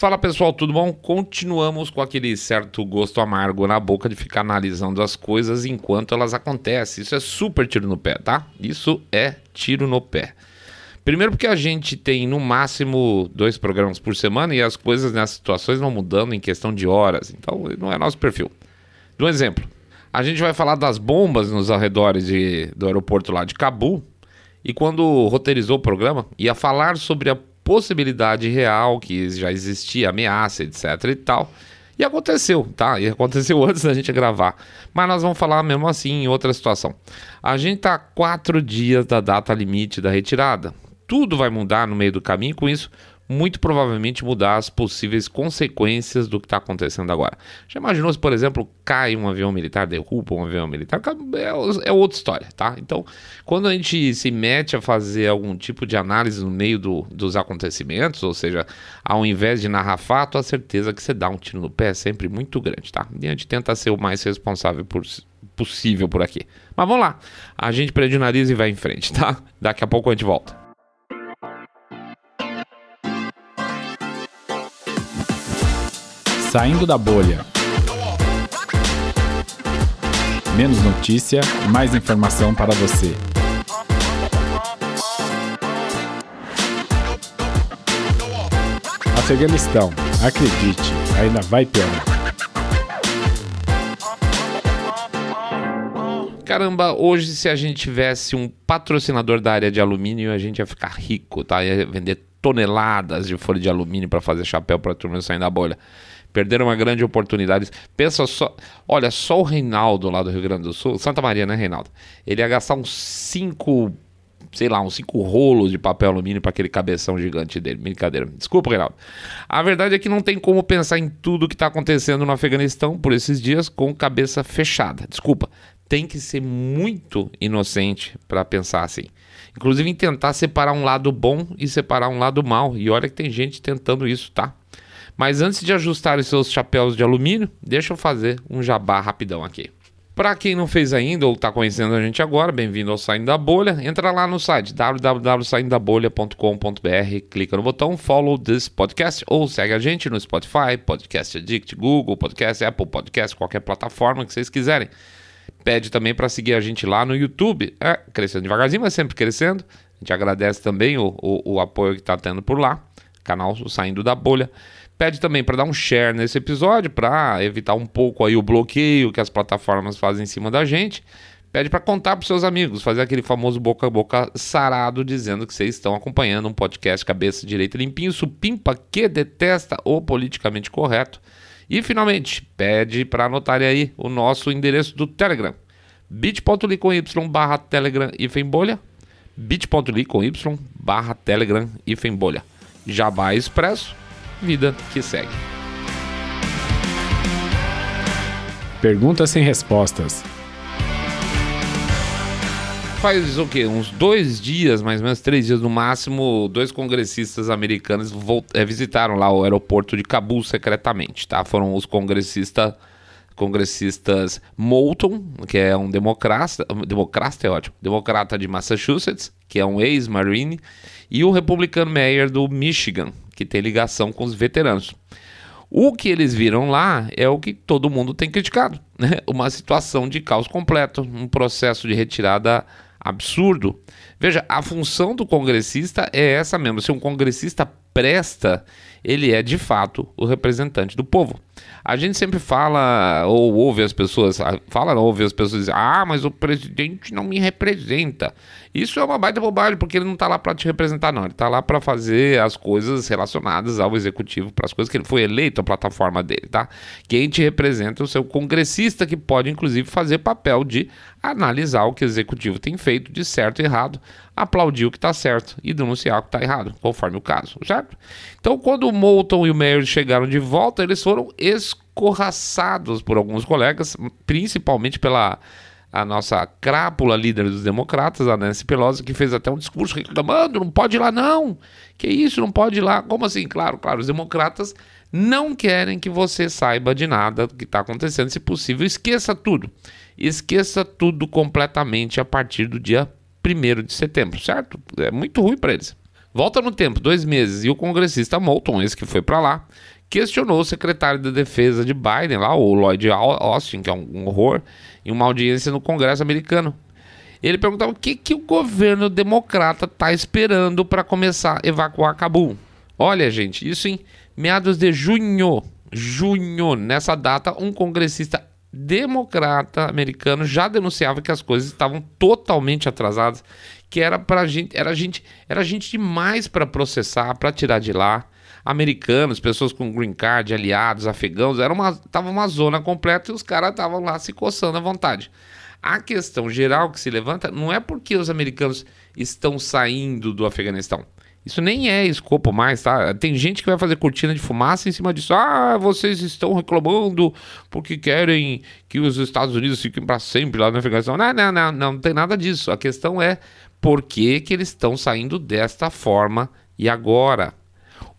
Fala pessoal, tudo bom? Continuamos com aquele certo gosto amargo na boca de ficar analisando as coisas enquanto elas acontecem. Isso é super tiro no pé, tá? Isso é tiro no pé. Primeiro, porque a gente tem no máximo dois programas por semana e as coisas nessas situações vão mudando em questão de horas, então não é nosso perfil. Do um exemplo, a gente vai falar das bombas nos arredores de, do aeroporto lá de Cabu E quando roteirizou o programa, ia falar sobre a possibilidade real, que já existia ameaça, etc e tal. E aconteceu, tá? E aconteceu antes da gente gravar. Mas nós vamos falar mesmo assim em outra situação. A gente tá a quatro dias da data limite da retirada. Tudo vai mudar no meio do caminho, com isso, muito provavelmente mudar as possíveis consequências do que está acontecendo agora. Já imaginou se, por exemplo, cai um avião militar, derruba um avião militar? É, é outra história, tá? Então, quando a gente se mete a fazer algum tipo de análise no meio do, dos acontecimentos, ou seja, ao invés de narrar fato, a certeza que você dá um tiro no pé é sempre muito grande, tá? E a gente tenta ser o mais responsável por, possível por aqui. Mas vamos lá, a gente prende o nariz e vai em frente, tá? Daqui a pouco a gente volta. Saindo da bolha. Menos notícia, mais informação para você. Afeganistão, acredite, ainda vai pior. Caramba, hoje se a gente tivesse um patrocinador da área de alumínio, a gente ia ficar rico, tá? Ia vender toneladas de folha de alumínio para fazer chapéu para turma saindo da bolha. Perderam uma grande oportunidade. Pensa só. Olha, só o Reinaldo lá do Rio Grande do Sul, Santa Maria, né, Reinaldo? Ele ia gastar uns cinco, Sei lá, uns cinco rolos de papel alumínio para aquele cabeção gigante dele. Brincadeira. Desculpa, Reinaldo. A verdade é que não tem como pensar em tudo que está acontecendo no Afeganistão por esses dias com cabeça fechada. Desculpa. Tem que ser muito inocente para pensar assim. Inclusive em tentar separar um lado bom e separar um lado mal. E olha que tem gente tentando isso, tá? Mas antes de ajustar os seus chapéus de alumínio, deixa eu fazer um jabá rapidão aqui. Para quem não fez ainda ou está conhecendo a gente agora, bem-vindo ao Saindo da Bolha. Entra lá no site www.saindodabolha.com.br, clica no botão Follow This Podcast ou segue a gente no Spotify, Podcast Addict, Google Podcast, Apple Podcast, qualquer plataforma que vocês quiserem. Pede também para seguir a gente lá no YouTube. É, crescendo devagarzinho, mas sempre crescendo. A gente agradece também o, o, o apoio que está tendo por lá. Canal Saindo da Bolha. Pede também para dar um share nesse episódio para evitar um pouco aí o bloqueio que as plataformas fazem em cima da gente. Pede para contar para seus amigos, fazer aquele famoso boca a boca sarado dizendo que vocês estão acompanhando um podcast cabeça direita limpinho, supimpa que detesta o politicamente correto. E finalmente, pede para anotarem aí o nosso endereço do Telegram. bit.ly com y barra Telegram e bolha. bit.ly com y barra Telegram e bolha. Jabá Expresso vida que segue. Perguntas sem respostas. Faz o quê? Uns dois dias, mais ou menos três dias no máximo, dois congressistas americanos eh, visitaram lá o aeroporto de Cabul secretamente, tá? Foram os congressistas congressistas Moulton, que é um democrata, democrata é ótimo, democrata de Massachusetts, que é um ex-marine, e o republicano mayor do Michigan, que tem ligação com os veteranos. O que eles viram lá é o que todo mundo tem criticado, né? Uma situação de caos completo, um processo de retirada absurdo. Veja, a função do congressista é essa mesmo. Se um congressista presta, ele é de fato o representante do povo. A gente sempre fala, ou ouve as pessoas, fala, ouve as pessoas dizer, ah, mas o presidente não me representa. Isso é uma baita bobagem, porque ele não está lá para te representar, não. Ele está lá para fazer as coisas relacionadas ao executivo, para as coisas que ele foi eleito, a plataforma dele, tá? Quem te representa é o seu congressista, que pode, inclusive, fazer papel de analisar o que o executivo tem feito de certo e errado, aplaudir o que está certo e denunciar o que está errado, conforme o caso, certo? Então, quando o Moulton e o Mayer chegaram de volta, eles foram escorraçados por alguns colegas, principalmente pela a nossa crápula líder dos democratas, a Nancy Pelosi, que fez até um discurso reclamando, não pode ir lá não, que isso, não pode ir lá. Como assim? Claro, claro, os democratas não querem que você saiba de nada do que está acontecendo, se possível, esqueça tudo. Esqueça tudo completamente a partir do dia 1 de setembro, certo? É muito ruim para eles. Volta no tempo, dois meses, e o congressista Moulton, esse que foi para lá, questionou o secretário da Defesa de Biden, lá, o Lloyd Austin, que é um horror, em uma audiência no Congresso americano. Ele perguntava o que, que o governo democrata está esperando para começar a evacuar Cabul. Olha, gente, isso em meados de junho. Junho, nessa data, um congressista democrata americano já denunciava que as coisas estavam totalmente atrasadas, que era para gente, era gente, era gente demais para processar, para tirar de lá americanos, pessoas com green card, aliados, afegãos, era uma, tava uma zona completa e os caras estavam lá se coçando à vontade. A questão geral que se levanta não é porque os americanos estão saindo do Afeganistão. Isso nem é escopo mais, tá? Tem gente que vai fazer cortina de fumaça em cima disso. Ah, vocês estão reclamando porque querem que os Estados Unidos fiquem para sempre lá na Afeganistão. Não, não, não, não, não tem nada disso. A questão é por que, que eles estão saindo desta forma e agora.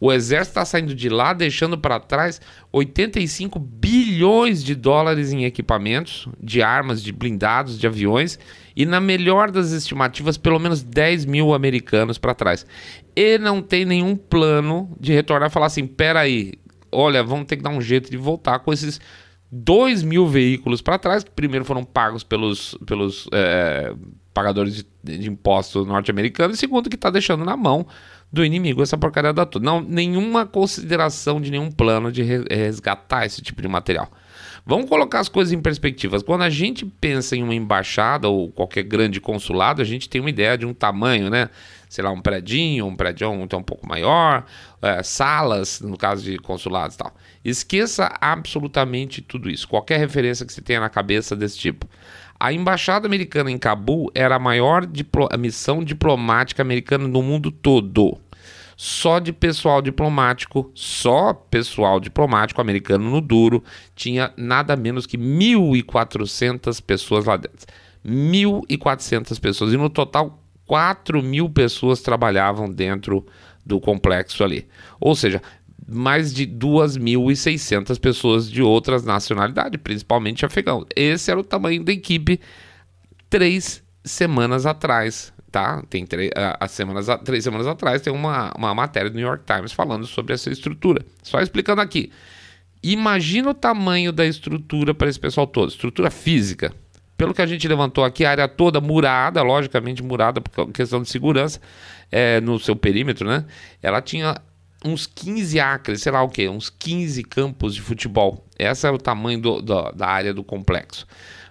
O exército está saindo de lá, deixando para trás 85 bilhões de dólares em equipamentos, de armas, de blindados, de aviões, e na melhor das estimativas, pelo menos 10 mil americanos para trás. E não tem nenhum plano de retornar e falar assim: peraí, olha, vamos ter que dar um jeito de voltar com esses 2 mil veículos para trás, que primeiro foram pagos pelos, pelos é, pagadores de, de impostos norte-americanos, e segundo, que está deixando na mão do inimigo essa porcaria da tudo. Não, nenhuma consideração de nenhum plano de eh, resgatar esse tipo de material. Vamos colocar as coisas em perspectivas. Quando a gente pensa em uma embaixada ou qualquer grande consulado, a gente tem uma ideia de um tamanho, né? Sei lá, um predinho, um prédio um, um pouco maior, é, salas, no caso de consulados e tal. Esqueça absolutamente tudo isso. Qualquer referência que você tenha na cabeça desse tipo. A embaixada americana em Cabul era a maior diplo missão diplomática americana no mundo todo. Só de pessoal diplomático, só pessoal diplomático americano no duro, tinha nada menos que 1.400 pessoas lá dentro. 1.400 pessoas. E no total, 4.000 mil pessoas trabalhavam dentro do complexo ali. Ou seja, mais de 2.600 pessoas de outras nacionalidades, principalmente afegãos. Esse era o tamanho da equipe três semanas atrás, tá? Tem três, as semanas, três semanas atrás tem uma, uma matéria do New York Times falando sobre essa estrutura. Só explicando aqui. Imagina o tamanho da estrutura para esse pessoal todo, estrutura física. Pelo que a gente levantou aqui, a área toda murada, logicamente murada por questão de segurança, é, no seu perímetro, né? Ela tinha uns 15 acres, sei lá o que, uns 15 campos de futebol. Esse é o tamanho do, do, da área do complexo.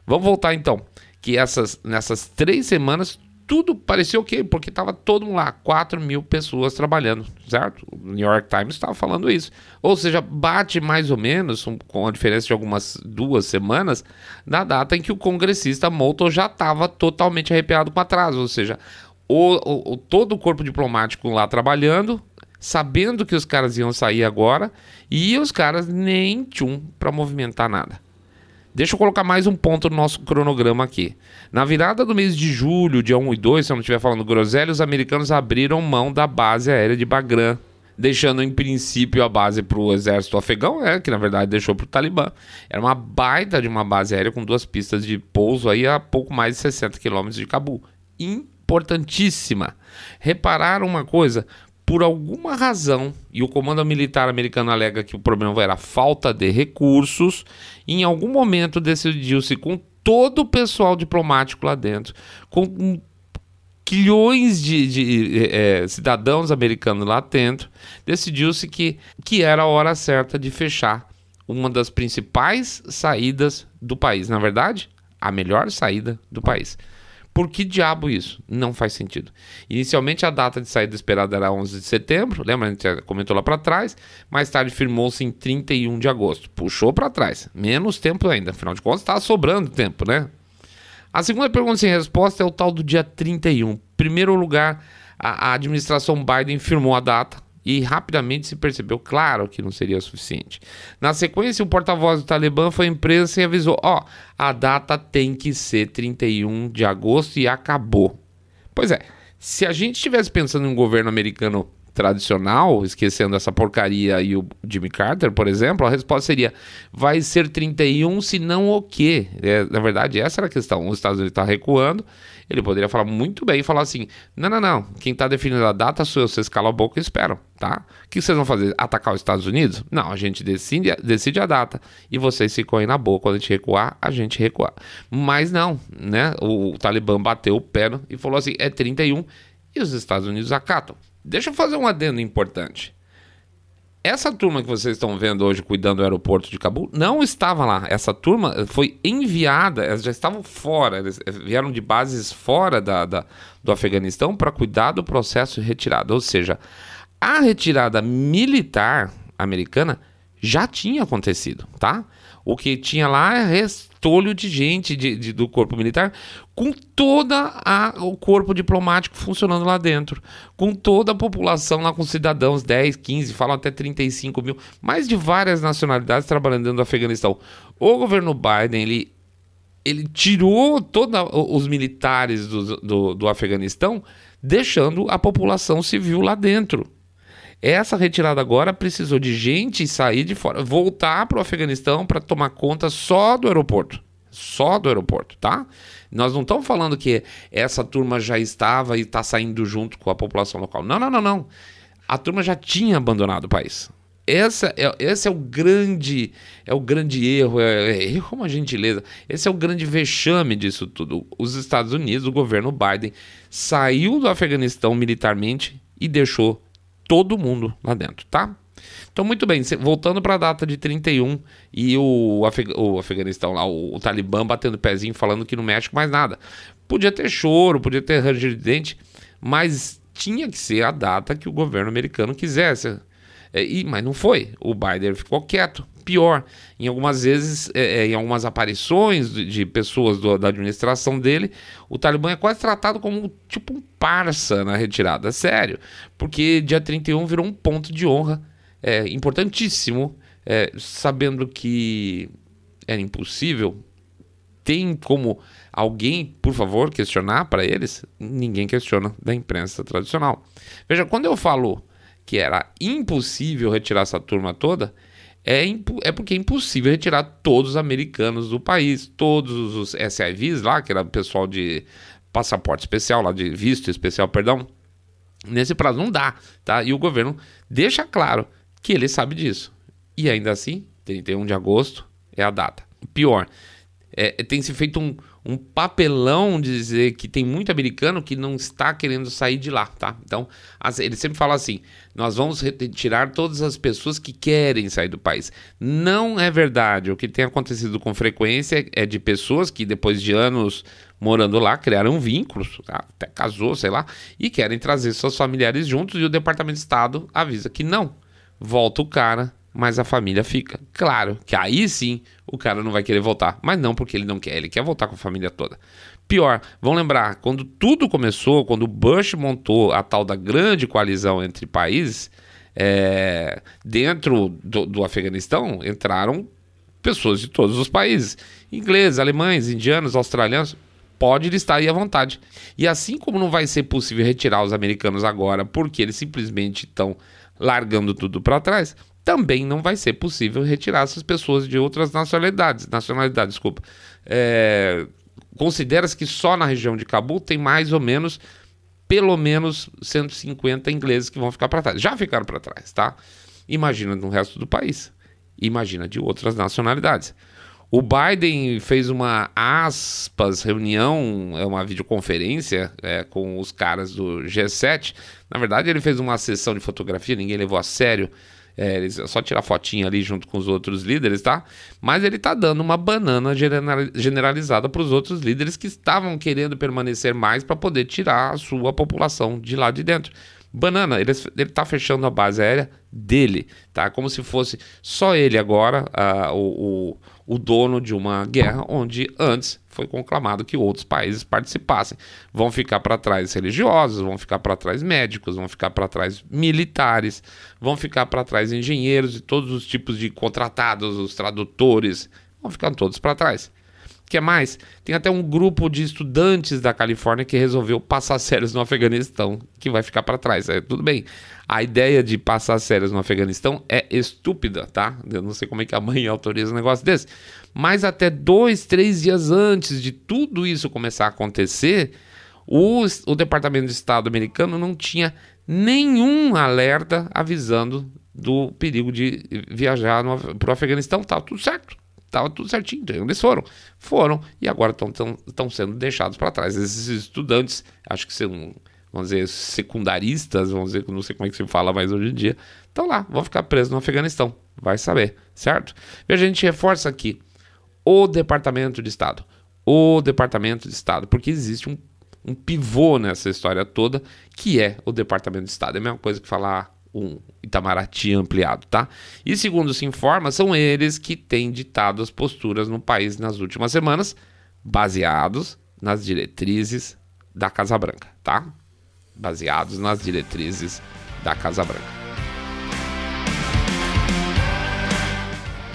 Vamos voltar então, que essas, nessas três semanas tudo parecia ok, porque estava todo mundo lá, 4 mil pessoas trabalhando, certo? O New York Times estava falando isso. Ou seja, bate mais ou menos, um, com a diferença de algumas duas semanas, na data em que o congressista Moulton já estava totalmente arrepiado com atraso. Ou seja, o, o, todo o corpo diplomático lá trabalhando, sabendo que os caras iam sair agora e os caras nem tchum para movimentar nada. Deixa eu colocar mais um ponto no nosso cronograma aqui. Na virada do mês de julho, dia 1 e 2, se eu não estiver falando groselha, os americanos abriram mão da base aérea de Bagram, deixando em princípio a base para o exército afegão, é, que na verdade deixou para o Talibã. Era uma baita de uma base aérea com duas pistas de pouso aí a pouco mais de 60 quilômetros de Cabul. Importantíssima. Repararam uma coisa? por alguma razão, e o comando militar americano alega que o problema era falta de recursos, em algum momento decidiu-se com todo o pessoal diplomático lá dentro, com quilhões de, de é, cidadãos americanos lá dentro, decidiu-se que, que era a hora certa de fechar uma das principais saídas do país. Na verdade, a melhor saída do país. Por que diabo isso? Não faz sentido. Inicialmente a data de saída esperada era 11 de setembro, lembra? A gente comentou lá para trás. Mais tarde firmou-se em 31 de agosto. Puxou para trás. Menos tempo ainda. Afinal de contas, está sobrando tempo, né? A segunda pergunta sem resposta é o tal do dia 31. Em primeiro lugar, a administração Biden firmou a data e rapidamente se percebeu claro que não seria suficiente. Na sequência, o porta-voz do Talibã foi à imprensa e avisou: ó, oh, a data tem que ser 31 de agosto e acabou. Pois é, se a gente estivesse pensando em um governo americano tradicional, esquecendo essa porcaria e o Jimmy Carter, por exemplo, a resposta seria: vai ser 31, se não o quê? É, na verdade, essa era a questão. Os Estados Unidos está recuando ele poderia falar muito bem e falar assim: não, não, não, quem está definindo a data sou eu, vocês calam a boca e esperam, tá? O que vocês vão fazer? Atacar os Estados Unidos? Não, a gente decide, decide a data e vocês ficam aí na boca Quando a gente recuar, a gente recuar. Mas não, né? O, o Talibã bateu o pé e falou assim: é 31 e os Estados Unidos acatam. Deixa eu fazer um adendo importante. Essa turma que vocês estão vendo hoje cuidando do aeroporto de Cabul não estava lá. Essa turma foi enviada, elas já estavam fora, eles eh, vieram de bases fora da, da do Afeganistão para cuidar do processo de retirada. Ou seja, a retirada militar americana já tinha acontecido, tá? O que tinha lá é restolho de gente de, de, do corpo militar, com todo o corpo diplomático funcionando lá dentro, com toda a população lá, com cidadãos 10, 15, falam até 35 mil, mais de várias nacionalidades trabalhando dentro do Afeganistão. O governo Biden, ele ele tirou todos os militares do, do, do, Afeganistão, deixando a população civil lá dentro. Essa retirada agora precisou de gente sair de fora, voltar para o Afeganistão para tomar conta só do aeroporto. Só do aeroporto, tá? Nós não estamos falando que essa turma já estava e está saindo junto com a população local. Não, não, não, não. A turma já tinha abandonado o país. Essa é, esse é o grande é o grande erro, é, é, é uma gentileza. Esse é o grande vexame disso tudo. Os Estados Unidos, o governo Biden, saiu do Afeganistão militarmente e deixou todo mundo lá dentro, tá? Então, muito bem, voltando para a data de 31 e o, Afeg o Afeganistão lá, o, o, Talibã batendo pezinho, falando que no México mais nada. Podia ter choro, podia ter ranger de dente, mas tinha que ser a data que o governo americano quisesse. É, e, mas não foi. O Biden ficou quieto. Pior, em algumas vezes, é, é, em algumas aparições de, de pessoas do, da administração dele, o Talibã é quase tratado como tipo um parça na retirada. É sério. Porque dia 31 virou um ponto de honra é, importantíssimo, sabendo que era impossível. Tem como alguém, por favor, questionar para eles? Ninguém questiona da imprensa tradicional. Veja, quando eu falo que era impossível retirar essa turma toda, é, é porque é impossível retirar todos os americanos do país, todos os SIVs lá, que era o pessoal de passaporte especial, lá de visto especial, perdão. Nesse prazo não dá, tá? E o governo deixa claro que ele sabe disso. E ainda assim, 31 de agosto é a data. Pior, é, tem se feito um, um papelão dizer que tem muito americano que não está querendo sair de lá, tá? Então, as, ele sempre fala assim: nós vamos retirar todas as pessoas que querem sair do país. Não é verdade. O que tem acontecido com frequência é de pessoas que, depois de anos morando lá, criaram vínculos, até casou, sei lá, e querem trazer seus familiares juntos, e o Departamento de Estado avisa que não. Volta o cara mas a família fica. Claro que aí sim o cara não vai querer voltar, mas não porque ele não quer, ele quer voltar com a família toda. Pior, vão lembrar, quando tudo começou, quando Bush montou a tal da grande coalizão entre países, é, dentro do, do Afeganistão entraram pessoas de todos os países: ingleses, alemães, indianos, australianos. Pode listar aí à vontade. E assim como não vai ser possível retirar os americanos agora, porque eles simplesmente estão largando tudo para trás, também não vai ser possível retirar essas pessoas de outras nacionalidades. Nacionalidades, desculpa. É, Considera-se que só na região de Cabo tem mais ou menos, pelo menos 150 ingleses que vão ficar para trás. Já ficaram para trás, tá? Imagina no resto do país. Imagina de outras nacionalidades. O Biden fez uma aspas reunião, é uma videoconferência é, com os caras do G7. Na verdade, ele fez uma sessão de fotografia, ninguém levou a sério. É, eles, é só tirar fotinha ali junto com os outros líderes, tá? Mas ele tá dando uma banana generalizada para os outros líderes que estavam querendo permanecer mais para poder tirar a sua população de lá de dentro. Banana, ele, ele tá fechando a base aérea dele, tá? Como se fosse só ele agora, uh, o, o o dono de uma guerra onde antes foi conclamado que outros países participassem. Vão ficar para trás religiosos, vão ficar para trás médicos, vão ficar para trás militares, vão ficar para trás engenheiros e todos os tipos de contratados, os tradutores, vão ficar todos para trás. O que mais? Tem até um grupo de estudantes da Califórnia que resolveu passar séries no Afeganistão, que vai ficar para trás. É, tudo bem. A ideia de passar séries no Afeganistão é estúpida, tá? Eu não sei como é que a mãe autoriza um negócio desse. Mas até dois, três dias antes de tudo isso começar a acontecer, o, o Departamento de Estado americano não tinha nenhum alerta avisando do perigo de viajar para o Afeganistão. Tava tudo certo. Tava tudo certinho. Então eles foram. Foram. E agora estão sendo deixados para trás. Esses estudantes, acho que são vamos dizer, secundaristas, vamos dizer, não sei como é que se fala mais hoje em dia, estão lá, vão ficar presos no Afeganistão. Vai saber, certo? E a gente reforça aqui o Departamento de Estado. O Departamento de Estado, porque existe um, um pivô nessa história toda, que é o Departamento de Estado. É a mesma coisa que falar um Itamaraty ampliado, tá? E segundo se informa, são eles que têm ditado as posturas no país nas últimas semanas, baseados nas diretrizes da Casa Branca, tá? baseados nas diretrizes da Casa Branca.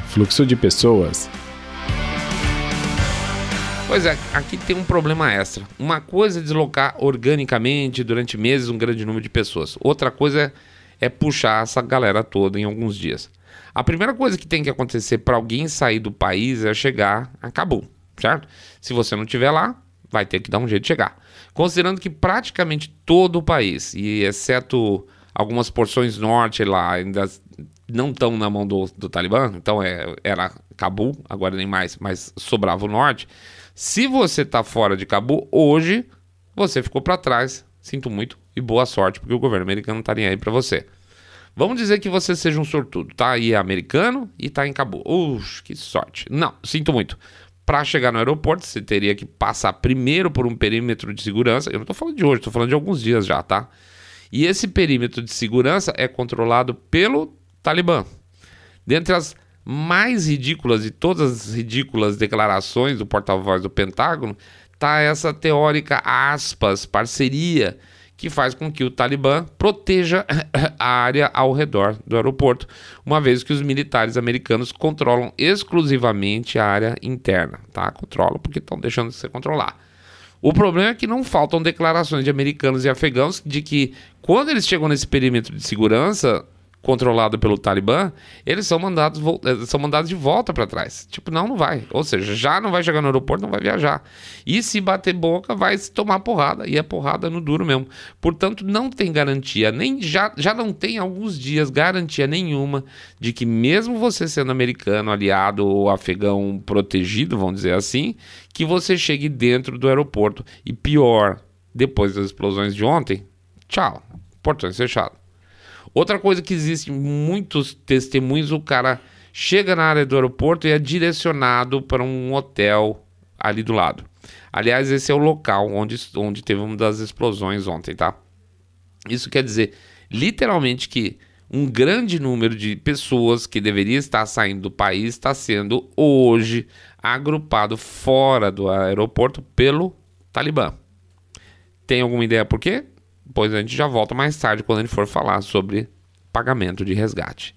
Fluxo de pessoas. Pois é, aqui tem um problema extra. Uma coisa é deslocar organicamente durante meses um grande número de pessoas. Outra coisa é, é puxar essa galera toda em alguns dias. A primeira coisa que tem que acontecer para alguém sair do país é chegar a certo? Se você não estiver lá, vai ter que dar um jeito de chegar. Considerando que praticamente todo o país, e exceto algumas porções norte lá, ainda não estão na mão do, do Talibã, então é, era Cabul, agora nem mais, mas sobrava o norte. Se você está fora de Cabul hoje, você ficou para trás. Sinto muito e boa sorte, porque o governo americano estaria tá nem aí para você. Vamos dizer que você seja um sortudo, tá aí americano e tá em Cabo. Ux, que sorte. Não, sinto muito. Para chegar no aeroporto, você teria que passar primeiro por um perímetro de segurança. Eu não estou falando de hoje, estou falando de alguns dias já, tá? E esse perímetro de segurança é controlado pelo Talibã. Dentre as mais ridículas de todas as ridículas declarações do porta-voz do Pentágono, tá essa teórica aspas parceria que faz com que o Talibã proteja a área ao redor do aeroporto, uma vez que os militares americanos controlam exclusivamente a área interna, tá? Controlam porque estão deixando de se controlar. O problema é que não faltam declarações de americanos e afegãos de que, quando eles chegam nesse perímetro de segurança, controlada pelo Talibã, eles são mandados, eh, são mandados de volta para trás. Tipo, não, não vai. Ou seja, já não vai chegar no aeroporto, não vai viajar. E se bater boca, vai se tomar porrada. E é porrada no duro mesmo. Portanto, não tem garantia, nem já, já não tem alguns dias garantia nenhuma de que, mesmo você sendo americano, aliado ou afegão protegido, vamos dizer assim, que você chegue dentro do aeroporto. E pior, depois das explosões de ontem, tchau. Portões fechados. Outra coisa que existe muitos testemunhos, o cara chega na área do aeroporto e é direcionado para um hotel ali do lado. Aliás, esse é o local onde, onde teve uma das explosões ontem, tá? Isso quer dizer, literalmente, que um grande número de pessoas que deveria estar saindo do país está sendo hoje agrupado fora do aeroporto pelo Talibã. Tem alguma ideia por quê? pois a gente já volta mais tarde quando a gente for falar sobre pagamento de resgate.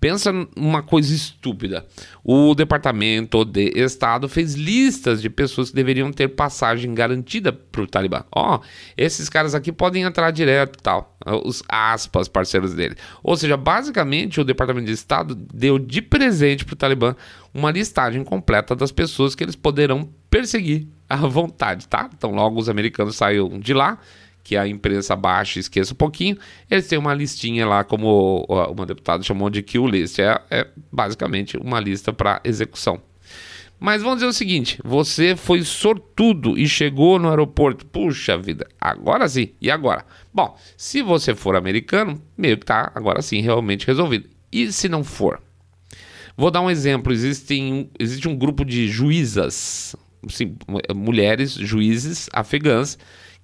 Pensa numa coisa estúpida. O Departamento de Estado fez listas de pessoas que deveriam ter passagem garantida para o Talibã. Ó, oh, esses caras aqui podem entrar direto e tal. Os aspas, parceiros dele. Ou seja, basicamente o Departamento de Estado deu de presente para o Talibã uma listagem completa das pessoas que eles poderão perseguir à vontade, tá? Então logo os americanos saíram de lá que a imprensa baixa esqueça um pouquinho, eles têm uma listinha lá, como uma deputada chamou de kill list. É, é basicamente uma lista para execução. Mas vamos dizer o seguinte: você foi sortudo e chegou no aeroporto. Puxa vida, agora sim. E agora? Bom, se você for americano, meio que tá agora sim realmente resolvido. E se não for? Vou dar um exemplo: Existem, existe um grupo de juízas, eh, mulheres, juízes afegãs,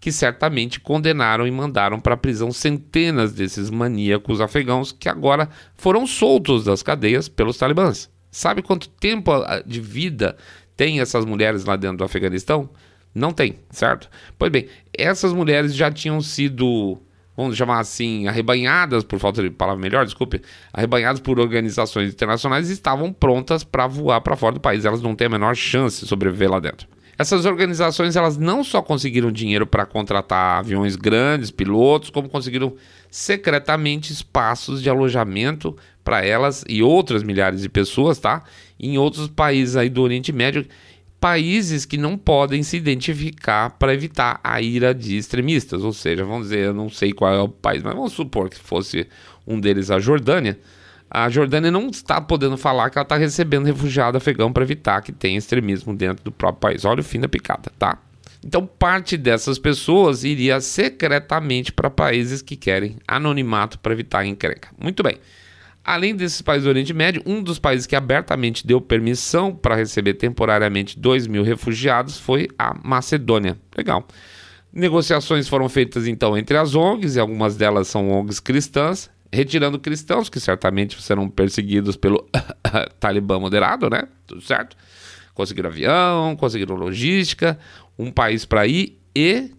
que certamente condenaram e mandaram para a prisão centenas desses maníacos afegãos que agora foram soltos das cadeias pelos talibãs. Sabe quanto tempo ah, de vida tem essas mulheres lá dentro do Afeganistão? Não tem, certo? Pois bem, essas mulheres já tinham sido, vamos chamar assim, arrebanhadas, por falta de palavra melhor, desculpe, arrebanhadas por organizações internacionais e estavam prontas para voar para fora do país. Elas não têm a menor chance de sobreviver lá dentro. Essas organizações elas não só conseguiram dinheiro para contratar aviões grandes, pilotos, como conseguiram secretamente espaços de alojamento para elas e outras milhares de pessoas, tá? Em outros países aí do Oriente Médio, países que não podem se identificar para evitar a ira de extremistas, ou seja, vamos dizer, eu não sei qual é o país, mas vamos supor que fosse um deles a Jordânia a Jordânia não está podendo falar que ela está recebendo refugiado afegão para evitar que tenha extremismo dentro do próprio país. Olha o fim da picada, tá? Então, parte dessas pessoas iria secretamente para países que querem anonimato para evitar encrenca. Muito bem. Além desses países do Oriente Médio, um dos países que abertamente deu permissão para receber temporariamente 2 mil refugiados foi a Macedônia. Legal. Negociações foram feitas então entre as ONGs, e algumas delas são ONGs cristãs, retirando cristãos, que certamente serão perseguidos pelo Talibã moderado, né? Tudo certo? Conseguiram avião, conseguiram logística, um país para ir e,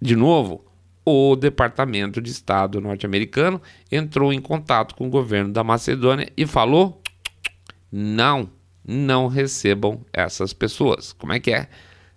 de novo, o Departamento de Estado norte-americano entrou em contato com o governo da Macedônia e falou: não, não recebam essas pessoas. Como é que é?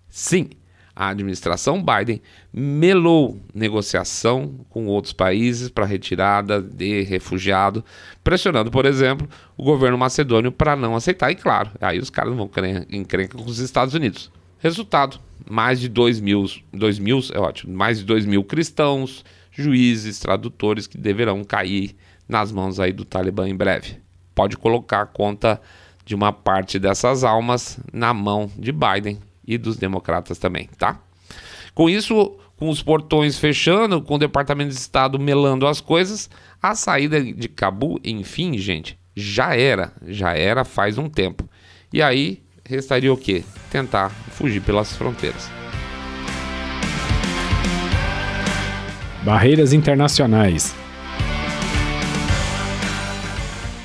Sim, a administração Biden melou negociação com outros países para retirada de refugiado, pressionando, por exemplo, o governo macedônio para não aceitar. E claro, aí os caras vão encrenca com os Estados Unidos. Resultado: mais de 2 mil, 2 mil é ótimo, mais de 2 mil cristãos, juízes, tradutores que deverão cair nas mãos aí do Talibã em breve. Pode colocar a conta de uma parte dessas almas na mão de Biden e dos democratas também, tá? Com isso, com os portões fechando, com o Departamento de Estado melando as coisas, a saída de Cabu, enfim, gente, já era, já era faz um tempo. E aí restaria o quê? Tentar fugir pelas fronteiras. Barreiras internacionais.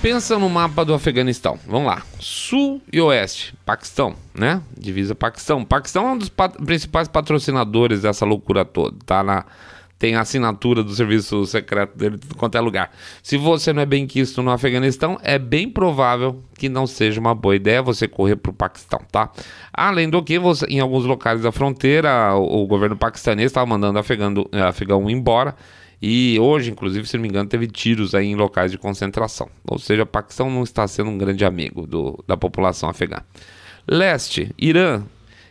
Pensa no mapa do Afeganistão. Vamos lá. Sul e oeste. Paquistão, né? Divisa Paquistão. Paquistão é um dos pat principais patrocinadores dessa loucura toda. Tá na tem a assinatura do serviço secreto dele em quanto é lugar. Se você não é bem quisto no Afeganistão, é bem provável que não seja uma boa ideia você correr para o Paquistão, tá? Além do que, você, em alguns locais da fronteira, o, o governo paquistanês estava mandando afegando, eh, afegão embora e hoje, inclusive, se não me engano, teve tiros aí em locais de concentração. Ou seja, o Paquistão não está sendo um grande amigo do, da população afegã. Leste, Irã.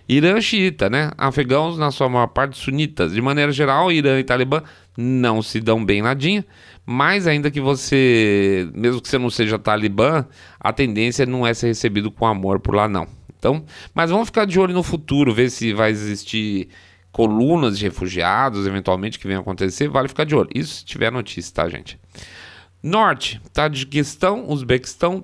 Irã xiita, né? Afegãos, na sua maior parte, sunitas. De maneira geral, Irã e Talibã não se dão bem nadinha. Mas ainda que você, mesmo que você não seja talibã, a tendência não é ser recebido com amor por lá, não. Então, mas vamos ficar de olho no futuro, ver se vai existir colunas de refugiados, eventualmente, que venham acontecer, vale ficar de olho. Isso se tiver notícia, tá, gente? Norte, Tadjikistão, Uzbequistão,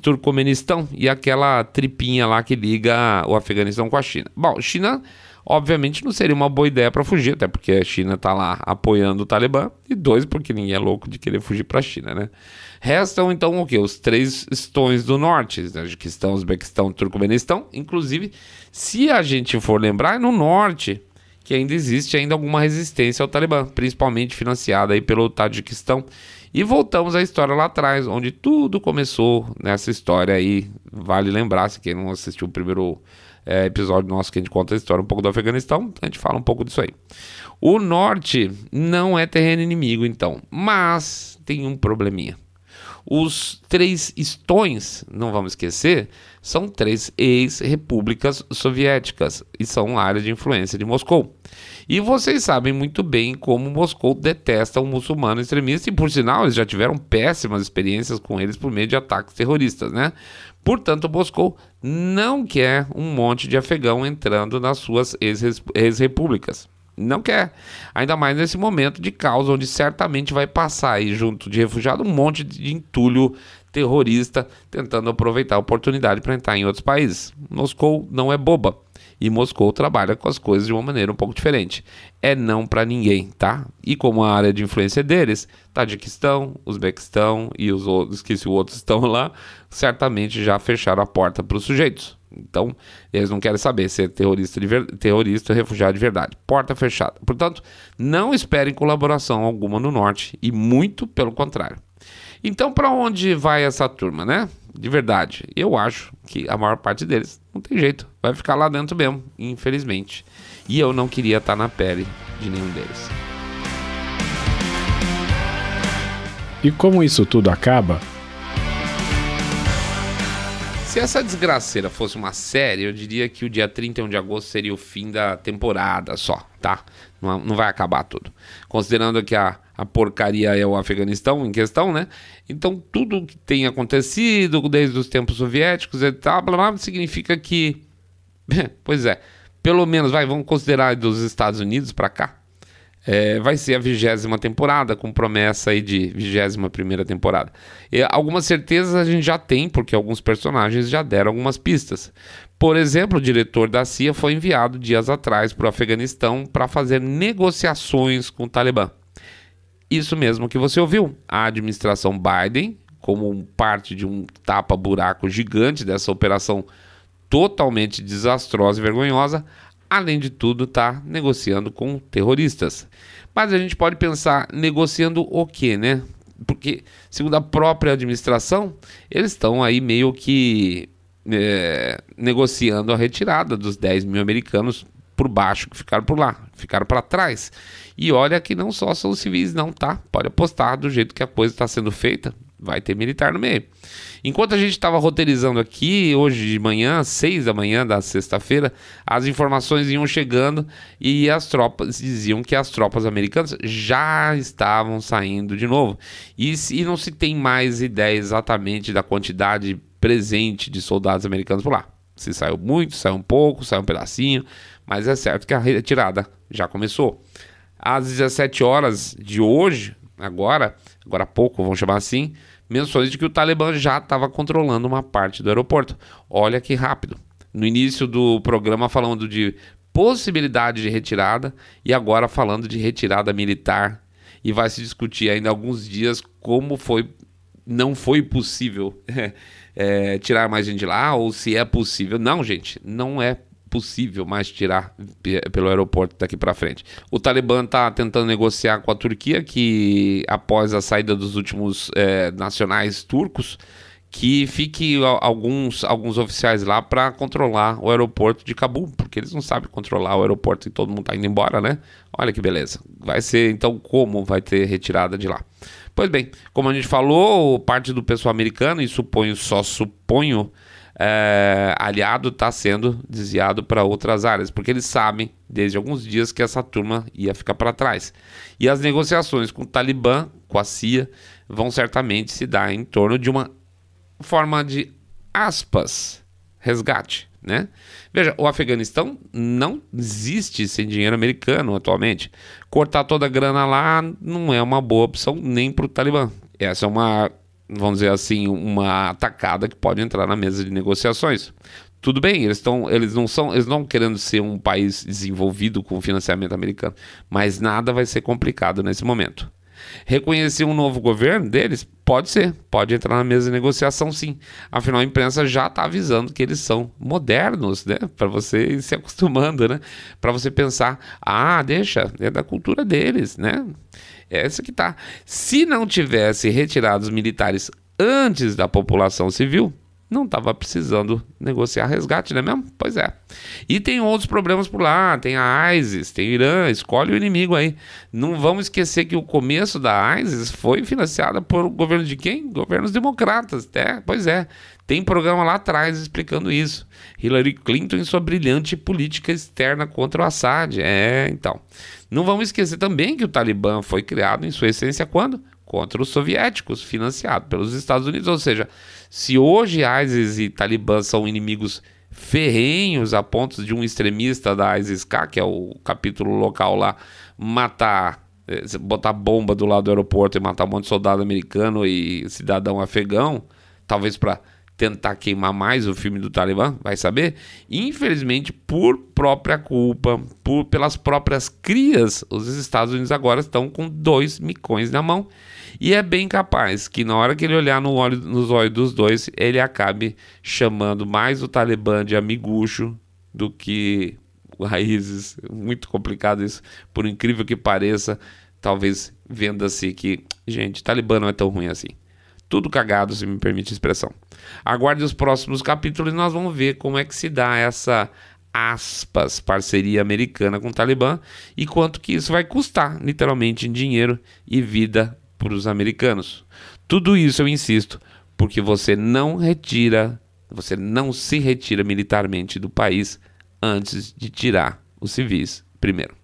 Turcomenistão e aquela tripinha lá que liga o Afeganistão com a China. Bom, China, obviamente, não seria uma boa ideia para fugir, até porque a China tá lá apoiando o Talibã, e dois, porque ninguém é louco de querer fugir para a China, né? Restam então o quê? Os três estões do norte, Tadjikistão, Uzbequistão, Turcomenistão. Inclusive, se a gente for lembrar, é no norte que ainda existe ainda alguma resistência ao Talibã, principalmente financiada aí pelo Tadjikistão. E voltamos à história lá atrás, onde tudo começou nessa história aí. Vale lembrar, se quem não assistiu o primeiro é, episódio nosso que a gente conta a história um pouco do Afeganistão, a gente fala um pouco disso aí. O norte não é terreno inimigo, então, mas tem um probleminha. Os três estões, não vamos esquecer, são três ex-repúblicas soviéticas e são área de influência de Moscou. E vocês sabem muito bem como Moscou detesta o muçulmano extremista e, por sinal, eles já tiveram péssimas experiências com eles por meio de ataques terroristas, né? Portanto, Moscou não quer um monte de afegão entrando nas suas ex-repúblicas. Não quer. Ainda mais nesse momento de causa onde certamente vai passar aí junto de refugiado um monte de entulho terrorista tentando aproveitar a oportunidade para entrar em outros países. Moscou não é boba. E Moscou trabalha com as coisas de uma maneira um pouco diferente. É não para ninguém, tá? E como a área de influência deles, Tadiquistão, Uzbequistão e os outros, esqueci o outros estão lá, certamente já fecharam a porta para os sujeitos. Então, eles não querem saber se é terrorista, de ver... terrorista ou refugiado de verdade. Porta fechada. Portanto, não esperem colaboração alguma no norte, e muito pelo contrário. Então, para onde vai essa turma, né? De verdade, eu acho que a maior parte deles não tem jeito, vai ficar lá dentro mesmo, infelizmente. E eu não queria estar tá na pele de nenhum deles. E como isso tudo acaba, se essa desgraceira fosse uma série, eu diria que o dia 31 de agosto seria o fim da temporada só, tá? Não, não vai acabar tudo. Considerando que a, a porcaria é o Afeganistão em questão, né? Então, tudo que tem acontecido desde os tempos soviéticos e tal, blá, blá, blá significa que. pois é, pelo menos, vai, vamos considerar dos Estados Unidos para cá, é, vai ser a vigésima temporada, com promessa aí de vigésima primeira temporada. E algumas certezas a gente já tem, porque alguns personagens já deram algumas pistas. Por exemplo, o diretor da CIA foi enviado dias atrás para o Afeganistão para fazer negociações com o Talibã. Isso mesmo que você ouviu. A administração Biden, como parte de um tapa-buraco gigante dessa operação totalmente desastrosa e vergonhosa, além de tudo, está negociando com terroristas. Mas a gente pode pensar negociando o quê, né? Porque, segundo a própria administração, eles estão aí meio que é, negociando a retirada dos 10 mil americanos por baixo que ficaram por lá, ficaram para trás. E olha que não só são civis, não, tá? Pode apostar do jeito que a coisa está sendo feita vai ter militar no meio. Enquanto a gente estava roteirizando aqui, hoje de manhã, seis da manhã da sexta-feira, as informações iam chegando e as tropas diziam que as tropas americanas já estavam saindo de novo. E, e não se tem mais ideia exatamente da quantidade presente de soldados americanos por lá. Se saiu muito, saiu um pouco, saiu um pedacinho, mas é certo que a retirada já começou. Às 17 horas de hoje, agora, agora há pouco, vamos chamar assim, menções de que o Talibã já estava controlando uma parte do aeroporto. Olha que rápido. No início do programa falando de possibilidade de retirada e agora falando de retirada militar e vai se discutir ainda alguns dias como foi não foi possível é, tirar mais gente de lá ou se é possível. Não, gente, não é possível mais tirar pelo aeroporto daqui para frente. O Talibã está tentando negociar com a Turquia, que após a saída dos últimos é, nacionais turcos, que fique alguns, alguns oficiais lá para controlar o aeroporto de Cabul, porque eles não sabem controlar o aeroporto e todo mundo está indo embora, né? Olha que beleza. Vai ser então como vai ter retirada de lá. Pois bem, como a gente falou, parte do pessoal americano, e suponho, só suponho, é, aliado está sendo desviado para outras áreas, porque eles sabem desde alguns dias que essa turma ia ficar para trás. E as negociações com o Talibã, com a CIA, vão certamente se dar em torno de uma forma de aspas resgate. Né? Veja, o Afeganistão não existe sem dinheiro americano atualmente. Cortar toda a grana lá não é uma boa opção nem para o Talibã. Essa é uma vamos dizer assim, uma atacada que pode entrar na mesa de negociações. Tudo bem, eles estão, eles não são, eles não querendo ser um país desenvolvido com financiamento americano, mas nada vai ser complicado nesse momento. Reconhecer um novo governo deles pode ser, pode entrar na mesa de negociação sim. Afinal, a imprensa já está avisando que eles são modernos, né? Para você ir se acostumando, né? Para você pensar, ah, deixa, é da cultura deles, né? Essa é que tá. Se não tivesse retirado os militares antes da população civil, não estava precisando negociar resgate, não é mesmo? Pois é. E tem outros problemas por lá, tem a ISIS, tem o Irã, escolhe o inimigo aí. Não vamos esquecer que o começo da ISIS foi financiada por governo de quem? Governos democratas, até. Né? Pois é. Tem programa lá atrás explicando isso. Hillary Clinton e sua brilhante política externa contra o Assad. É, então. Não vamos esquecer também que o Talibã foi criado em sua essência quando? contra os soviéticos, financiado pelos Estados Unidos. Ou seja, se hoje ISIS e Talibã são inimigos ferrenhos a ponto de um extremista da ISIS-K, que é o capítulo local lá, matar, eh, botar bomba do lado do aeroporto e matar um monte de soldado americano e cidadão afegão, talvez para tentar queimar mais o filme do Talibã, vai saber? Infelizmente, por própria culpa, por pelas próprias crias, os Estados Unidos agora estão com dois micões na mão e é bem capaz que na hora que ele olhar no olho, nos olhos dos dois, ele acabe chamando mais o Talibã de amigucho do que raízes Muito complicado isso, por incrível que pareça. Talvez venda-se que, gente, Talibã não é tão ruim assim. Tudo cagado, se me permite a expressão. Aguarde os próximos capítulos e nós vamos ver como é que se dá essa aspas, parceria americana com o Talibã e quanto que isso vai custar, literalmente, em dinheiro e vida para os americanos. Tudo isso eu insisto, porque você não retira, você não se retira militarmente do país antes de tirar os civis primeiro.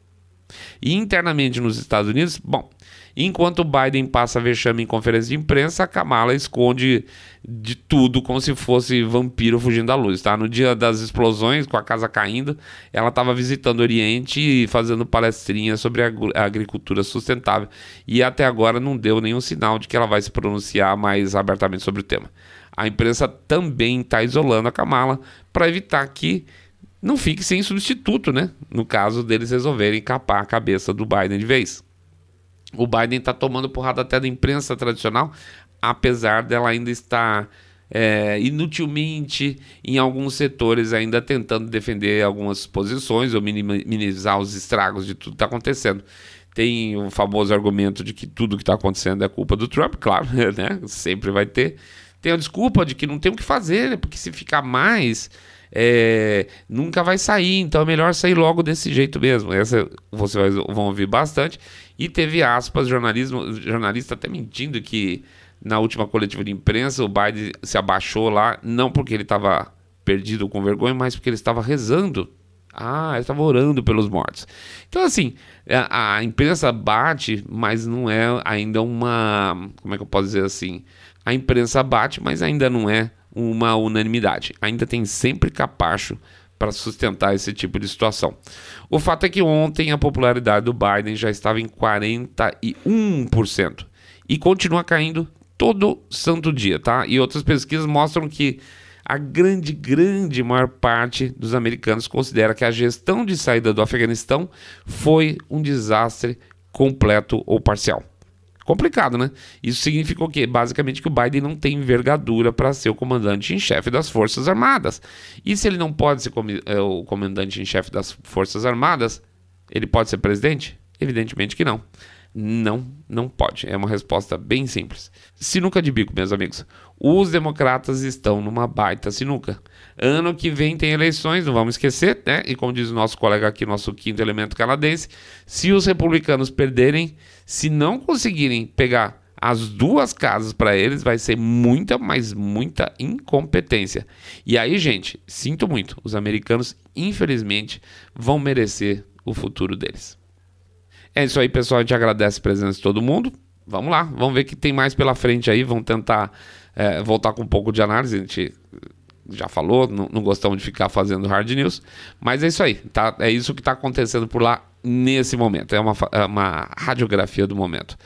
E internamente nos Estados Unidos, bom, Enquanto Biden passa vexame em conferência de imprensa, Kamala esconde de tudo como se fosse vampiro fugindo da luz, tá? No dia das explosões, com a casa caindo, ela estava visitando o Oriente e fazendo palestrinha sobre a agricultura sustentável e até agora não deu nenhum sinal de que ela vai se pronunciar mais abertamente sobre o tema. A imprensa também está isolando a Kamala para evitar que não fique sem substituto, né? No caso deles resolverem capar a cabeça do Biden de vez o Biden está tomando porrada até da imprensa tradicional, apesar dela ainda estar é, inutilmente em alguns setores ainda tentando defender algumas posições ou minimizar os estragos de tudo que está acontecendo. Tem o famoso argumento de que tudo que está acontecendo é culpa do Trump, claro, né? Sempre vai ter. Tem a desculpa de que não tem o que fazer, né? porque se ficar mais, é, nunca vai sair, então é melhor sair logo desse jeito mesmo. Essa vocês vão ouvir bastante. E teve aspas, jornalismo, jornalista até mentindo que na última coletiva de imprensa o Biden se abaixou lá, não porque ele estava perdido com vergonha, mas porque ele estava rezando. Ah, ele estava orando pelos mortos. Então, assim, a, a imprensa bate, mas não é ainda uma. Como é que eu posso dizer assim? A imprensa bate, mas ainda não é uma unanimidade. Ainda tem sempre capacho para sustentar esse tipo de situação. O fato é que ontem a popularidade do Biden já estava em 41% e continua caindo todo santo dia, tá? E outras pesquisas mostram que a grande, grande maior parte dos americanos considera que a gestão de saída do Afeganistão foi um desastre completo ou parcial. Complicado, né? Isso significou o quê? Basicamente que o Biden não tem envergadura para ser o comandante em chefe das Forças Armadas. E se ele não pode ser é, o comandante em chefe das Forças Armadas, ele pode ser presidente? Evidentemente que não. Não, não pode. É uma resposta bem simples. Sinuca de bico, meus amigos. Os democratas estão numa baita sinuca. Ano que vem tem eleições, não vamos esquecer, né? E como diz o nosso colega aqui, nosso quinto elemento canadense, se os republicanos perderem, se não conseguirem pegar as duas casas para eles vai ser muita, mas muita incompetência. E aí, gente, sinto muito, os americanos, infelizmente, vão merecer o futuro deles. É isso aí, pessoal. A gente agradece a presença de todo mundo. Vamos lá, vamos ver o que tem mais pela frente aí. Vamos tentar é, voltar com um pouco de análise. A gente já falou, não, não, gostamos de ficar fazendo hard news. Mas é isso aí, tá? É isso que está acontecendo por lá nesse momento. É uma, é uma radiografia do momento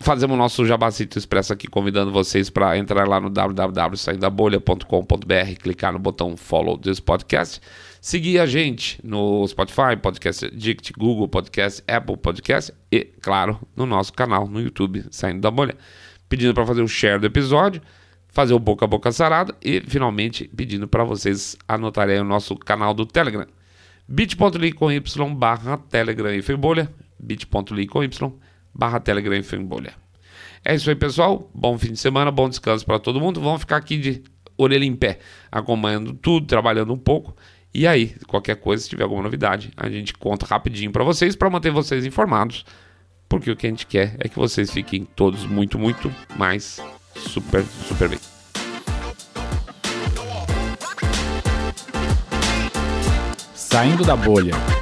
fazemos o nosso Jabacito Expresso aqui, convidando vocês para entrar lá no www.saindabolha.com.br, clicar no botão Follow this podcast. Seguir a gente no Spotify, Podcast Addict, Google Podcast, Apple Podcast e, claro, no nosso canal no YouTube, Saindo da Bolha. Pedindo para fazer o share do episódio, fazer o boca a boca sarado e, finalmente, pedindo para vocês anotarem o nosso canal do Telegram. bit.ly com y barra Telegram e bolha. bit.ly com y barra Telegram e bolha. É isso aí, pessoal. Bom fim de semana, bom descanso para todo mundo. Vamos ficar aqui de orelha em pé, acompanhando tudo, trabalhando um pouco e aí, qualquer coisa, se tiver alguma novidade, a gente conta rapidinho para vocês para manter vocês informados, porque o que a gente quer é que vocês fiquem todos muito, muito mais super, super bem. Saindo da bolha.